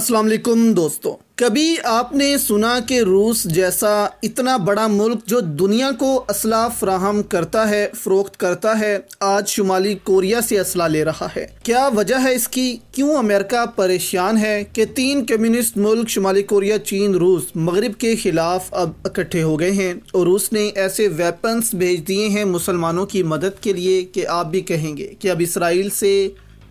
अस्सलाम वालेकुम दोस्तों कभी आपने सुना कि रूस जैसा इतना बड़ा मुल्क जो दुनिया को असला फ्राहम करता है फ़रोख्त करता है आज शुमाली कोरिया से असला ले रहा है क्या वजह है इसकी क्यों अमेरिका परेशान है कि तीन कम्युनिस्ट मुल्क शुमाली कोरिया चीन रूस मगरब के ख़िलाफ़ अब इकट्ठे हो गए हैं और रूस ने ऐसे वेपन्स भेज दिए हैं मुसलमानों की मदद के लिए कि आप भी कहेंगे कि अब इसराइल से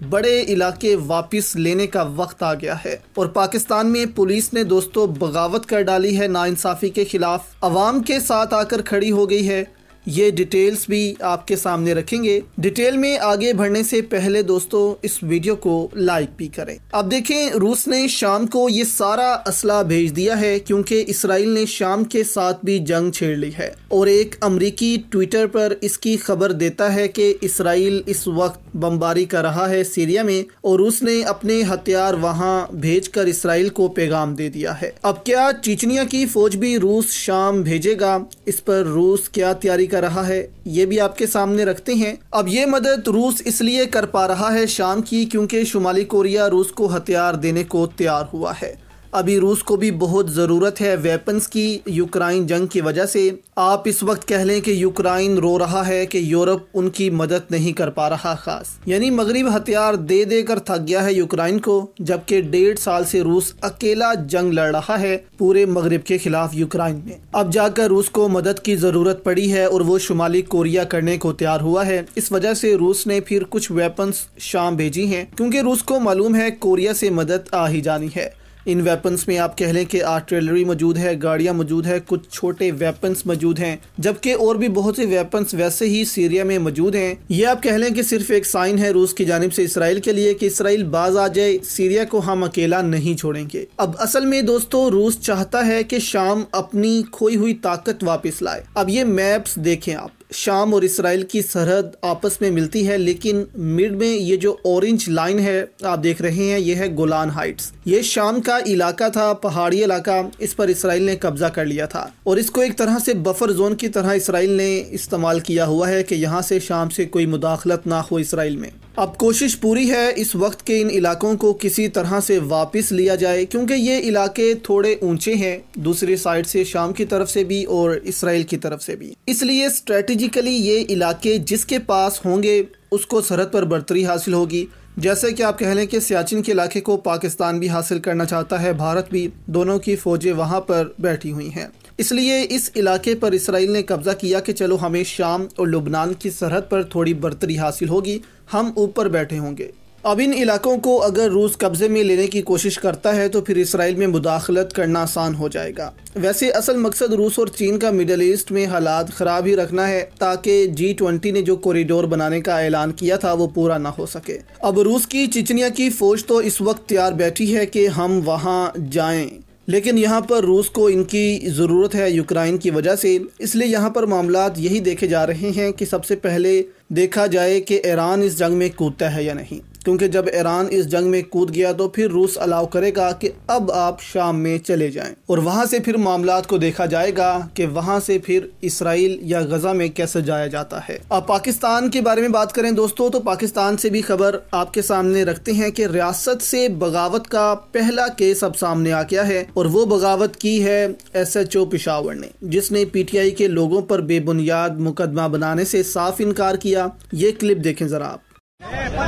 बड़े इलाके वापस लेने का वक्त आ गया है और पाकिस्तान में पुलिस ने दोस्तों बगावत कर डाली है नाइंसाफ़ी के ख़िलाफ़ अवाम के साथ आकर खड़ी हो गई है ये डिटेल्स भी आपके सामने रखेंगे डिटेल में आगे बढ़ने से पहले दोस्तों इस वीडियो को लाइक भी करें अब देखें रूस ने शाम को ये सारा असला भेज दिया है क्योंकि इसराइल ने शाम के साथ भी जंग छेड़ ली है और एक अमरीकी ट्विटर पर इसकी खबर देता है कि इसराइल इस वक्त बमबारी कर रहा है सीरिया में और रूस ने अपने हथियार वहां भेजकर इसराइल को पैगाम दे दिया है अब क्या चीचनिया की फौज भी रूस शाम भेजेगा इस पर रूस क्या तैयारी कर रहा है ये भी आपके सामने रखते हैं अब ये मदद रूस इसलिए कर पा रहा है शाम की क्योंकि शुमाली कोरिया रूस को हथियार देने को तैयार हुआ है अभी रूस को भी बहुत ज़रूरत है वेपन्स की यूक्राइन जंग की वजह से आप इस वक्त कह लें कि यूक्राइन रो रहा है कि यूरोप उनकी मदद नहीं कर पा रहा खास यानी मगरब हथियार दे देकर थक गया है यूक्राइन को जबकि डेढ़ साल से रूस अकेला जंग लड़ रहा है पूरे मगरब के खिलाफ यूक्राइन में अब जाकर रूस को मदद की ज़रूरत पड़ी है और वो शुमाली कोरिया करने को तैयार हुआ है इस वजह से रूस ने फिर कुछ वेपन्स शाम भेजी है क्यूँकी रूस को मालूम है कोरिया से मदद आ ही जानी है इन वेपन्स में आप कह लें कि आर्टिलरी मौजूद है गाड़ियां मौजूद है कुछ छोटे वेपन्स मौजूद हैं जबकि और भी बहुत से वेपन्स वैसे ही सीरिया में मौजूद हैं ये आप कह लें कि सिर्फ एक साइन है रूस की जानब से इसराइल के लिए कि इसराइल बाज आ जाए सीरिया को हम अकेला नहीं छोड़ेंगे अब असल में दोस्तों रूस चाहता है कि शाम अपनी खोई हुई ताकत वापस लाए अब ये मैप्स देखें आप शाम और इसराइल की सरहद आपस में मिलती है लेकिन मिड में ये जो ऑरेंज लाइन है आप देख रहे हैं ये है गोलान हाइट्स ये शाम का इलाका था पहाड़ी इलाका इस पर इसराइल ने कब्जा कर लिया था और इसको एक तरह से बफर जोन की तरह इसराइल ने इस्तेमाल किया हुआ है कि यहाँ से शाम से कोई मुदाखलत ना हो इसराइल में अब कोशिश पूरी है इस वक्त के इन इलाकों को किसी तरह से वापस लिया जाए क्योंकि ये इलाके थोड़े ऊंचे हैं दूसरी साइड से शाम की तरफ से भी और इसराइल की तरफ से भी इसलिए स्ट्रेटजिकली ये इलाके जिसके पास होंगे उसको सरहद पर बर्तरी हासिल होगी जैसे कि आप कह लें कि सियाचिन के इलाके को पाकिस्तान भी हासिल करना चाहता है भारत भी दोनों की फ़ौजें वहाँ पर बैठी हुई हैं इसलिए इस इलाके पर इसराइल ने कब्ज़ा किया कि चलो हमें शाम और लुबनान की सरहद पर थोड़ी बर्तरी हासिल होगी हम ऊपर बैठे होंगे अब इन इलाकों को अगर रूस कब्ज़े में लेने की कोशिश करता है तो फिर इसराइल में मुदाखलत करना आसान हो जाएगा वैसे असल मकसद रूस और चीन का मिडल ईस्ट में हालात ख़राब ही रखना है ताकि जी ट्वेंटी ने जो कॉरिडोर बनाने का ऐलान किया था वो पूरा ना हो सके अब रूस की चिचनिया की फ़ौज तो इस वक्त तैयार बैठी है कि हम वहाँ जाएँ लेकिन यहाँ पर रूस को इनकी ज़रूरत है यूक्राइन की वजह से इसलिए यहाँ पर मामला यही देखे जा रहे हैं कि सबसे पहले देखा जाए कि ईरान इस जंग में कूदता है या नहीं क्योंकि जब ईरान इस जंग में कूद गया तो फिर रूस अलाउ करेगा कि अब आप शाम में चले जाएं और वहाँ से फिर मामला को देखा जाएगा कि वहाँ से फिर इसराइल या गजा में कैसे जाया जाता है अब पाकिस्तान के बारे में बात करें दोस्तों तो पाकिस्तान से भी खबर आपके सामने रखते हैं कि रियासत से बगावत का पहला केस अब सामने आ गया है और वो बगावत की है एस एच ओ पिशावर ने जिसने पी टी आई के लोगों पर बेबुनियाद मुकदमा बनाने से साफ इनकार किया ये क्लिप देखें जरा आप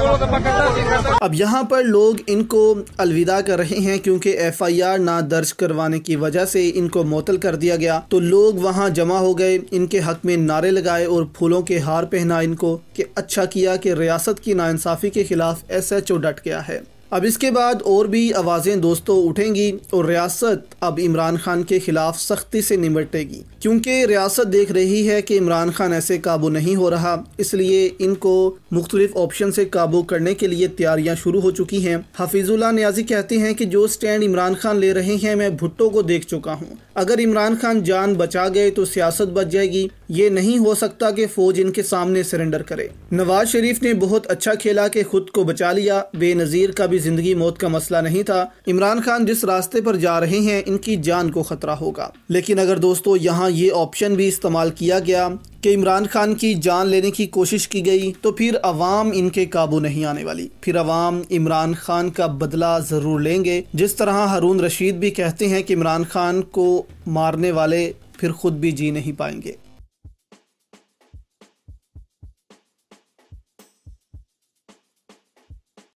अब यहाँ पर लोग इनको अलविदा कर रहे हैं क्योंकि एफआईआर ना दर्ज करवाने की वजह से इनको मोतल कर दिया गया तो लोग वहाँ जमा हो गए इनके हक में नारे लगाए और फूलों के हार पहना इनको कि अच्छा किया कि रियासत की नाइंसाफी के खिलाफ एसएचओ डट गया है अब इसके बाद और भी आवाज़ें दोस्तों उठेंगी और रियासत अब इमरान खान के ख़िलाफ़ सख्ती से निमटेगी क्योंकि रियासत देख रही है कि इमरान खान ऐसे काबू नहीं हो रहा इसलिए इनको मुख्तलिफ ऑप्शन से काबू करने के लिए तैयारियां शुरू हो चुकी हैं हफीजुल्ला न्याजी कहते हैं कि जो स्टैंड इमरान खान ले रहे हैं मैं भुट्टो को देख चुका हूँ अगर इमरान खान जान बचा गए तो सियासत बच जाएगी ये नहीं हो सकता कि फ़ौज इनके सामने सरेंडर करे नवाज शरीफ ने बहुत अच्छा खेला के खुद को बचा लिया बेनज़ीर का भी कोई जिंदगी मौत का मसला नहीं था इमरान खान जिस रास्ते पर जा रहे हैं इनकी जान को खतरा होगा लेकिन अगर दोस्तों यहाँ ये ऑप्शन भी इस्तेमाल किया गया कि इमरान खान की जान लेने की कोशिश की गई तो फिर अवाम इनके काबू नहीं आने वाली फिर अवाम इमरान खान का बदला ज़रूर लेंगे जिस तरह हारून रशीद भी कहते हैं कि इमरान खान को मारने वाले फिर खुद भी जी नहीं पाएंगे